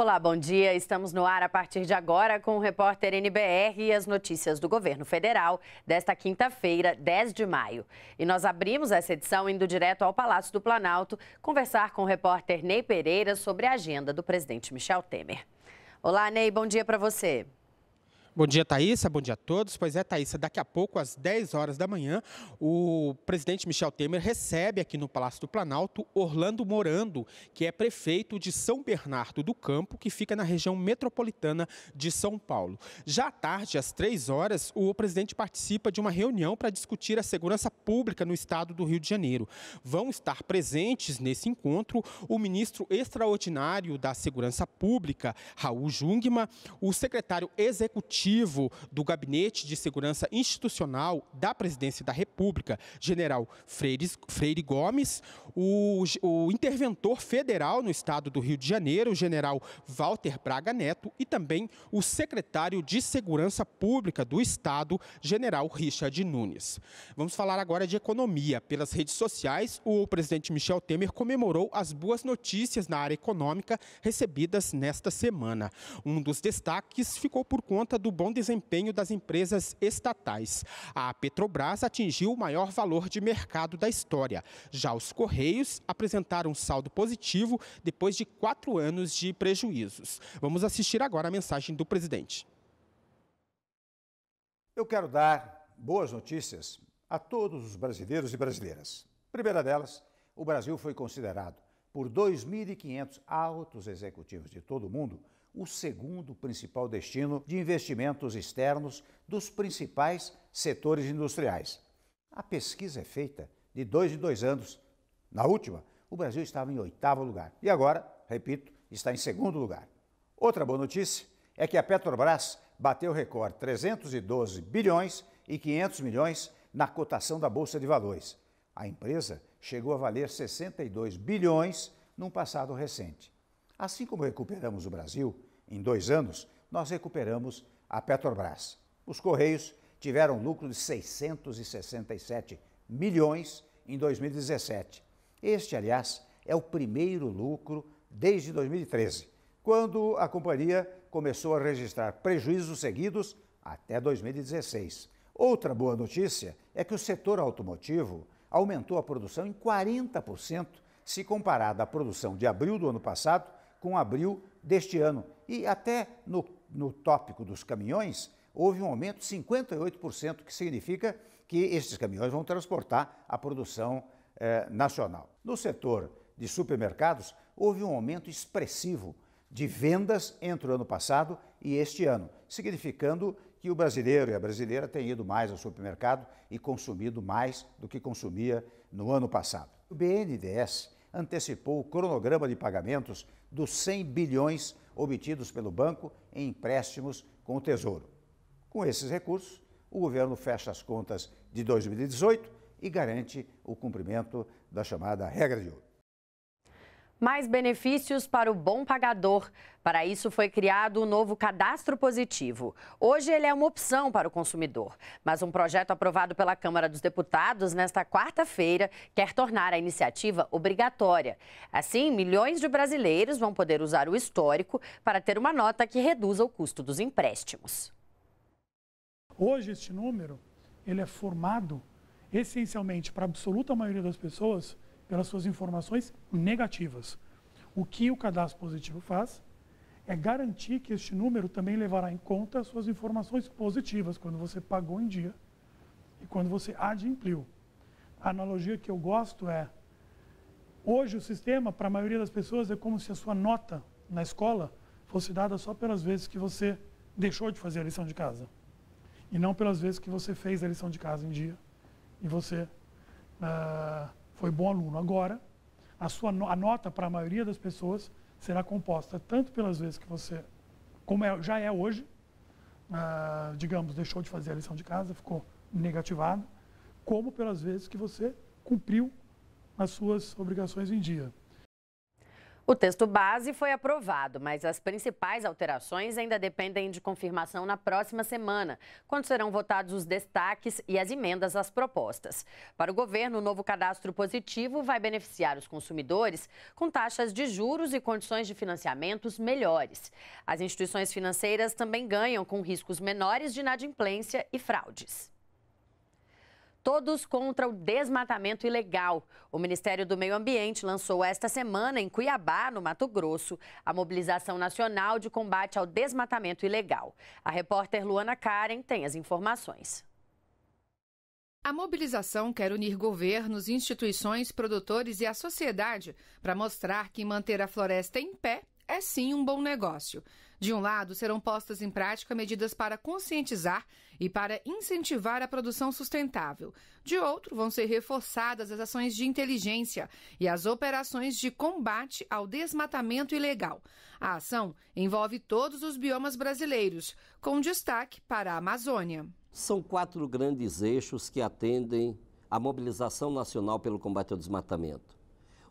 Olá, bom dia. Estamos no ar a partir de agora com o repórter NBR e as notícias do governo federal desta quinta-feira, 10 de maio. E nós abrimos essa edição indo direto ao Palácio do Planalto conversar com o repórter Ney Pereira sobre a agenda do presidente Michel Temer. Olá, Ney, bom dia para você. Bom dia, Thaisa. Bom dia a todos. Pois é, Thaisa, daqui a pouco, às 10 horas da manhã, o presidente Michel Temer recebe aqui no Palácio do Planalto Orlando Morando, que é prefeito de São Bernardo do Campo, que fica na região metropolitana de São Paulo. Já à tarde, às 3 horas, o presidente participa de uma reunião para discutir a segurança pública no estado do Rio de Janeiro. Vão estar presentes nesse encontro o ministro extraordinário da Segurança Pública, Raul Jungmann, o secretário executivo executivo do Gabinete de Segurança Institucional da Presidência da República, general Freire, Freire Gomes, o, o interventor federal no estado do Rio de Janeiro, o general Walter Braga Neto, e também o secretário de Segurança Pública do estado, general Richard Nunes. Vamos falar agora de economia. Pelas redes sociais, o presidente Michel Temer comemorou as boas notícias na área econômica recebidas nesta semana. Um dos destaques ficou por conta do bom desempenho das empresas estatais. A Petrobras atingiu o maior valor de mercado da história. Já os Correios Correios apresentaram saldo positivo depois de quatro anos de prejuízos. Vamos assistir agora a mensagem do presidente. Eu quero dar boas notícias a todos os brasileiros e brasileiras. Primeira delas, o Brasil foi considerado por 2.500 altos executivos de todo o mundo o segundo principal destino de investimentos externos dos principais setores industriais. A pesquisa é feita de dois em dois anos na última, o Brasil estava em oitavo lugar e agora, repito, está em segundo lugar. Outra boa notícia é que a Petrobras bateu o recorde 312 bilhões e 500 milhões na cotação da Bolsa de Valores. A empresa chegou a valer 62 bilhões num passado recente. Assim como recuperamos o Brasil, em dois anos, nós recuperamos a Petrobras. Os Correios tiveram lucro de 667 milhões em 2017 este, aliás, é o primeiro lucro desde 2013, quando a companhia começou a registrar prejuízos seguidos até 2016. Outra boa notícia é que o setor automotivo aumentou a produção em 40% se comparada à produção de abril do ano passado com abril deste ano. E até no, no tópico dos caminhões, houve um aumento de 58%, que significa que estes caminhões vão transportar a produção eh, nacional. No setor de supermercados, houve um aumento expressivo de vendas entre o ano passado e este ano, significando que o brasileiro e a brasileira têm ido mais ao supermercado e consumido mais do que consumia no ano passado. O BNDES antecipou o cronograma de pagamentos dos 100 bilhões obtidos pelo banco em empréstimos com o Tesouro. Com esses recursos, o governo fecha as contas de 2018 e garante o cumprimento da chamada regra de ouro. Mais benefícios para o bom pagador. Para isso foi criado o um novo cadastro positivo. Hoje ele é uma opção para o consumidor, mas um projeto aprovado pela Câmara dos Deputados nesta quarta-feira quer tornar a iniciativa obrigatória. Assim, milhões de brasileiros vão poder usar o histórico para ter uma nota que reduza o custo dos empréstimos. Hoje este número ele é formado essencialmente para a absoluta maioria das pessoas, pelas suas informações negativas. O que o cadastro positivo faz é garantir que este número também levará em conta as suas informações positivas, quando você pagou em dia e quando você adimpliu. A analogia que eu gosto é, hoje o sistema, para a maioria das pessoas, é como se a sua nota na escola fosse dada só pelas vezes que você deixou de fazer a lição de casa, e não pelas vezes que você fez a lição de casa em dia e você ah, foi bom aluno. Agora, a sua a nota para a maioria das pessoas será composta tanto pelas vezes que você, como é, já é hoje, ah, digamos, deixou de fazer a lição de casa, ficou negativado, como pelas vezes que você cumpriu as suas obrigações em dia. O texto base foi aprovado, mas as principais alterações ainda dependem de confirmação na próxima semana, quando serão votados os destaques e as emendas às propostas. Para o governo, o novo cadastro positivo vai beneficiar os consumidores com taxas de juros e condições de financiamentos melhores. As instituições financeiras também ganham com riscos menores de inadimplência e fraudes. Todos contra o desmatamento ilegal. O Ministério do Meio Ambiente lançou esta semana, em Cuiabá, no Mato Grosso, a mobilização nacional de combate ao desmatamento ilegal. A repórter Luana Karen tem as informações. A mobilização quer unir governos, instituições, produtores e a sociedade para mostrar que manter a floresta em pé é sim um bom negócio. De um lado, serão postas em prática medidas para conscientizar e para incentivar a produção sustentável. De outro, vão ser reforçadas as ações de inteligência e as operações de combate ao desmatamento ilegal. A ação envolve todos os biomas brasileiros, com destaque para a Amazônia. São quatro grandes eixos que atendem a mobilização nacional pelo combate ao desmatamento: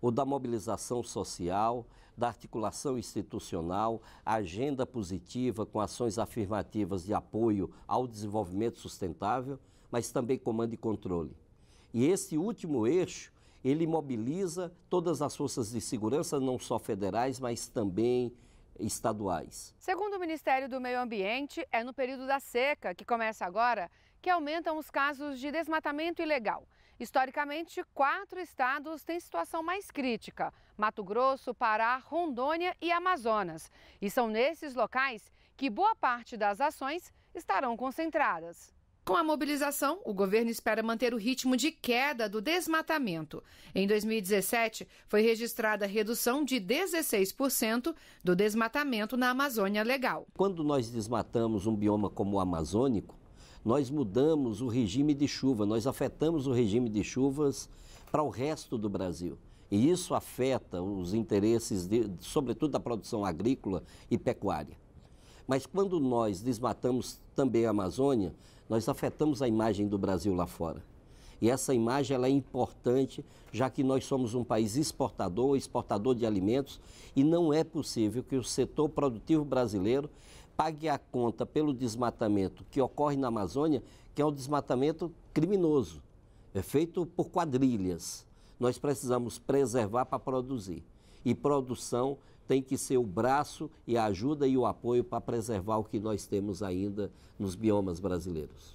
o da mobilização social, da articulação institucional, agenda positiva com ações afirmativas de apoio ao desenvolvimento sustentável, mas também comando e controle. E esse último eixo, ele mobiliza todas as forças de segurança, não só federais, mas também estaduais. Segundo o Ministério do Meio Ambiente, é no período da seca, que começa agora, que aumentam os casos de desmatamento ilegal. Historicamente, quatro estados têm situação mais crítica: Mato Grosso, Pará, Rondônia e Amazonas. E são nesses locais que boa parte das ações estarão concentradas. Com a mobilização, o governo espera manter o ritmo de queda do desmatamento. Em 2017, foi registrada redução de 16% do desmatamento na Amazônia Legal. Quando nós desmatamos um bioma como o amazônico, nós mudamos o regime de chuva, nós afetamos o regime de chuvas para o resto do Brasil. E isso afeta os interesses, de, sobretudo da produção agrícola e pecuária. Mas quando nós desmatamos também a Amazônia, nós afetamos a imagem do Brasil lá fora. E essa imagem ela é importante, já que nós somos um país exportador, exportador de alimentos, e não é possível que o setor produtivo brasileiro pague a conta pelo desmatamento que ocorre na Amazônia, que é um desmatamento criminoso, é feito por quadrilhas. Nós precisamos preservar para produzir. E produção tem que ser o braço e a ajuda e o apoio para preservar o que nós temos ainda nos biomas brasileiros.